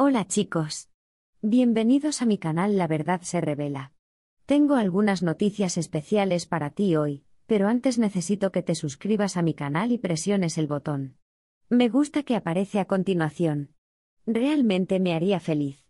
Hola chicos. Bienvenidos a mi canal La Verdad se revela. Tengo algunas noticias especiales para ti hoy, pero antes necesito que te suscribas a mi canal y presiones el botón. Me gusta que aparece a continuación. Realmente me haría feliz.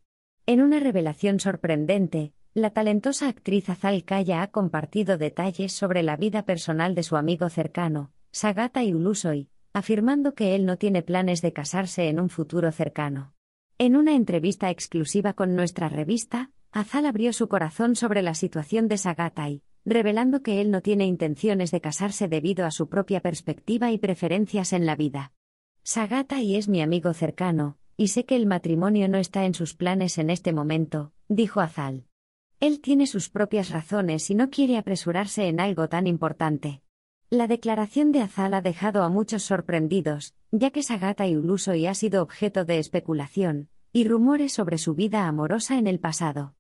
En una revelación sorprendente, la talentosa actriz Azal Kaya ha compartido detalles sobre la vida personal de su amigo cercano, Sagata Ulusoy, afirmando que él no tiene planes de casarse en un futuro cercano. En una entrevista exclusiva con nuestra revista, Azal abrió su corazón sobre la situación de Sagatai, revelando que él no tiene intenciones de casarse debido a su propia perspectiva y preferencias en la vida. Sagatai es mi amigo cercano, y sé que el matrimonio no está en sus planes en este momento, dijo Azal. Él tiene sus propias razones y no quiere apresurarse en algo tan importante. La declaración de Azal ha dejado a muchos sorprendidos, ya que Sagata y y ha sido objeto de especulación y rumores sobre su vida amorosa en el pasado.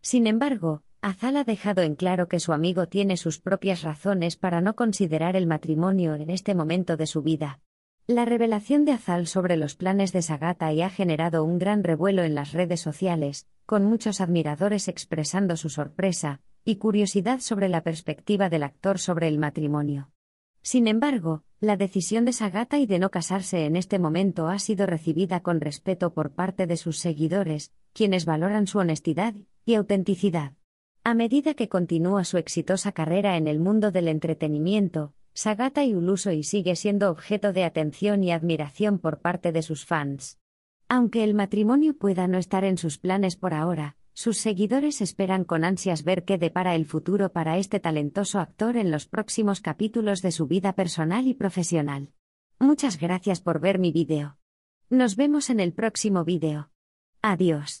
Sin embargo, Azal ha dejado en claro que su amigo tiene sus propias razones para no considerar el matrimonio en este momento de su vida. La revelación de Azal sobre los planes de Sagata y ha generado un gran revuelo en las redes sociales, con muchos admiradores expresando su sorpresa y curiosidad sobre la perspectiva del actor sobre el matrimonio. Sin embargo, la decisión de Sagata y de no casarse en este momento ha sido recibida con respeto por parte de sus seguidores, quienes valoran su honestidad y autenticidad. A medida que continúa su exitosa carrera en el mundo del entretenimiento, Sagata y Uluso sigue siendo objeto de atención y admiración por parte de sus fans. Aunque el matrimonio pueda no estar en sus planes por ahora, sus seguidores esperan con ansias ver qué depara el futuro para este talentoso actor en los próximos capítulos de su vida personal y profesional. Muchas gracias por ver mi vídeo. Nos vemos en el próximo video. Adiós.